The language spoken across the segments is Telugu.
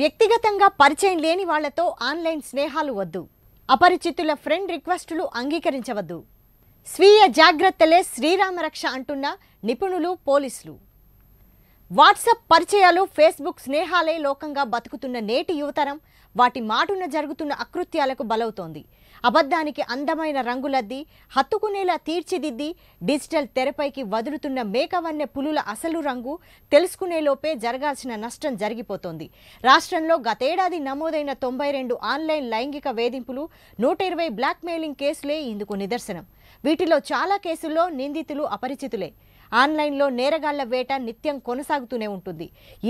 వ్యక్తిగతంగా పరిచయం లేని వాళ్లతో ఆన్లైన్ స్నేహాలు వద్దు అపరిచితుల ఫ్రెండ్ రిక్వెస్టులు అంగీకరించవద్దు స్వీయ జాగ్రత్తలే శ్రీరామరక్ష అంటున్న నిపుణులు పోలీసులు వాట్సాప్ పరిచయాలు ఫేస్బుక్ స్నేహాలే లోకంగా బతుకుతున్న నేటి యువతరం వాటి మాటున జరుగుతున్న అకృత్యాలకు బలవుతోంది అబద్ధానికి అందమైన రంగులద్ది హత్తుకునేలా తీర్చిదిద్ది డిజిటల్ తెరపైకి వదులుతున్న మేకవన్య పులుల అసలు రంగు తెలుసుకునేలోపే జరగాల్సిన నష్టం జరిగిపోతోంది రాష్ట్రంలో గతేడాది నమోదైన తొంభై రెండు ఆన్లైన్ లైంగిక వేధింపులు నూట ఇరవై బ్లాక్మెయిలింగ్ కేసులే ఇందుకు నిదర్శనం వీటిలో చాలా కేసుల్లో నిందితులు అపరిచితులే ఆన్లైన్లో నేరగాళ్ల వేట నిత్యం కొనసాగుతూనే ఉంటుంది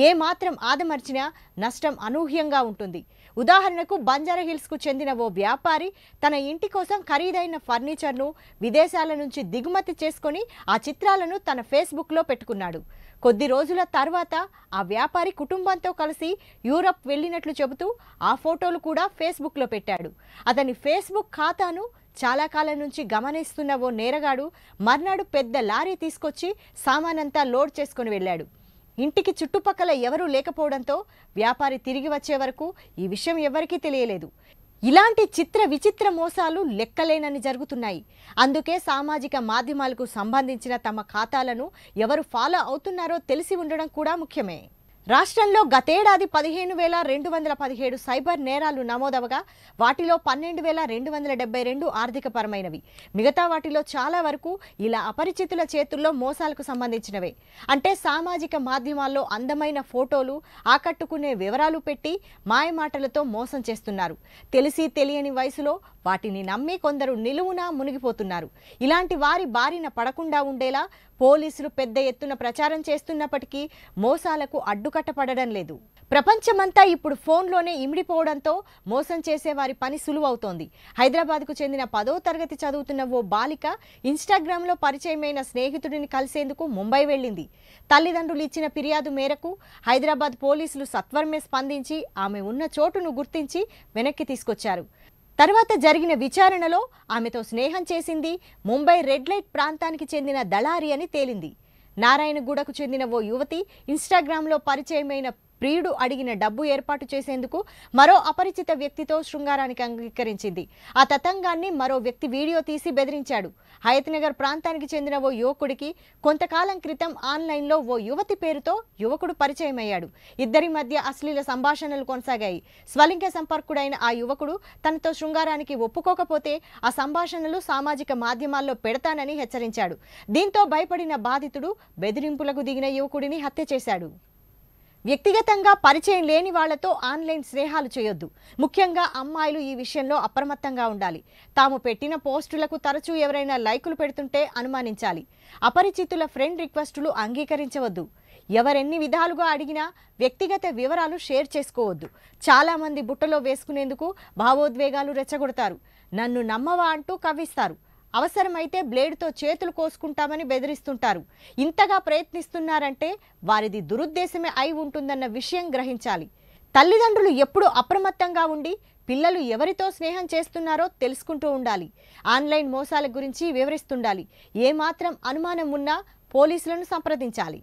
ఏ మాత్రం ఆదమర్చినా నష్టం అనూహ్యంగా ఉంటుంది ఉదాహరణకు బంజారాహిల్స్కు చెందిన ఓ వ్యాపారి తన ఇంటి కోసం ఖరీదైన ఫర్నిచర్ను విదేశాల నుంచి దిగుమతి చేసుకొని ఆ చిత్రాలను తన ఫేస్బుక్లో పెట్టుకున్నాడు కొద్ది రోజుల తర్వాత ఆ వ్యాపారి కుటుంబంతో కలిసి యూరప్ వెళ్ళినట్లు చెబుతూ ఆ ఫోటోలు కూడా ఫేస్బుక్లో పెట్టాడు అతని ఫేస్బుక్ ఖాతాను చాలా కాలం నుంచి గమనిస్తున్న ఓ నేరగాడు మర్నాడు పెద్ద లారీ తీసుకొచ్చి సామానంతా లోడ్ చేసుకుని వెళ్ళాడు ఇంటికి చుట్టుపక్కల ఎవరూ లేకపోవడంతో వ్యాపారి తిరిగి వచ్చే వరకు ఈ విషయం ఎవరికీ తెలియలేదు ఇలాంటి చిత్ర విచిత్ర మోసాలు లెక్కలేనని జరుగుతున్నాయి అందుకే సామాజిక మాధ్యమాలకు సంబంధించిన తమ ఖాతాలను ఎవరు ఫాలో అవుతున్నారో తెలిసి ఉండడం కూడా ముఖ్యమే రాష్ట్రంలో గతేడాది పదిహేను వేల రెండు వందల పదిహేడు సైబర్ నేరాలు నమోదవగా వాటిలో పన్నెండు వేల రెండు వందల డెబ్బై రెండు ఆర్థికపరమైనవి మిగతా వాటిలో చాలా వరకు ఇలా అపరిచితుల చేతుల్లో మోసాలకు సంబంధించినవే అంటే సామాజిక మాధ్యమాల్లో అందమైన ఫోటోలు ఆకట్టుకునే వివరాలు పెట్టి మాయమాటలతో మోసం చేస్తున్నారు తెలిసి తెలియని వయసులో వాటిని నమ్మి కొందరు నిలువున మునిగిపోతున్నారు ఇలాంటి వారి బారిన పడకుండా ఉండేలా పోలీసులు పెద్ద ఎత్తున ప్రచారం చేస్తున్నప్పటికీ మోసాలకు అడ్డు అంతుకట్టపడడం లేదు ప్రపంచమంతా ఇప్పుడు ఫోన్లోనే ఇమిడిపోవడంతో మోసం చేసే వారి పని సులువవుతోంది హైదరాబాద్కు చెందిన పదో తరగతి చదువుతున్న ఓ బాలిక ఇన్స్టాగ్రామ్లో పరిచయమైన స్నేహితుడిని కలిసేందుకు ముంబై వెళ్ళింది తల్లిదండ్రులు ఇచ్చిన ఫిర్యాదు మేరకు హైదరాబాద్ పోలీసులు సత్వరమే స్పందించి ఆమె ఉన్న చోటును గుర్తించి వెనక్కి తీసుకొచ్చారు తర్వాత జరిగిన విచారణలో ఆమెతో స్నేహం చేసింది ముంబై రెడ్ లైట్ ప్రాంతానికి చెందిన దళారి అని తేలింది నారాయణగూడకు చెందిన ఓ యువతి ఇన్స్టాగ్రామ్లో పరిచయమైన ప్రియుడు అడిగిన డబ్బు ఏర్పాటు చేసేందుకు మరో అపరిచిత వ్యక్తితో శృంగారానికి అంగీకరించింది ఆ తతంగాన్ని మరో వ్యక్తి వీడియో తీసి బెదిరించాడు హయత్నగర్ ప్రాంతానికి చెందిన ఓ యువకుడికి కొంతకాలం క్రితం ఆన్లైన్లో ఓ యువతి పేరుతో యువకుడు పరిచయమయ్యాడు ఇద్దరి మధ్య అశ్లీల సంభాషణలు కొనసాగాయి స్వలింగ సంపర్కుడైన ఆ యువకుడు తనతో శృంగారానికి ఒప్పుకోకపోతే ఆ సంభాషణలు సామాజిక మాధ్యమాల్లో పెడతానని హెచ్చరించాడు దీంతో భయపడిన బాధితుడు బెదిరింపులకు దిగిన యువకుడిని హత్య చేశాడు వ్యక్తిగతంగా పరిచయం లేని వాళ్లతో ఆన్లైన్ స్నేహాలు చేయొద్దు ముఖ్యంగా అమ్మాయిలు ఈ విషయంలో అప్రమత్తంగా ఉండాలి తాము పెట్టిన పోస్టులకు తరచూ ఎవరైనా లైకులు పెడుతుంటే అనుమానించాలి అపరిచితుల ఫ్రెండ్ రిక్వెస్టులు అంగీకరించవద్దు ఎవరెన్ని విధాలుగా అడిగినా వ్యక్తిగత వివరాలు షేర్ చేసుకోవద్దు చాలామంది బుట్టలో వేసుకునేందుకు భావోద్వేగాలు రెచ్చగొడతారు నన్ను నమ్మవా అంటూ కవ్విస్తారు అవసరమైతే బ్లేడ్తో చేతులు కోసుకుంటామని బెదిరిస్తుంటారు ఇంతగా ప్రయత్నిస్తున్నారంటే వారిది దురుద్దేశమే అయి ఉంటుందన్న విషయం గ్రహించాలి తల్లిదండ్రులు ఎప్పుడు అప్రమత్తంగా ఉండి పిల్లలు ఎవరితో స్నేహం చేస్తున్నారో తెలుసుకుంటూ ఉండాలి ఆన్లైన్ మోసాల గురించి వివరిస్తుండాలి ఏమాత్రం అనుమానం ఉన్నా పోలీసులను సంప్రదించాలి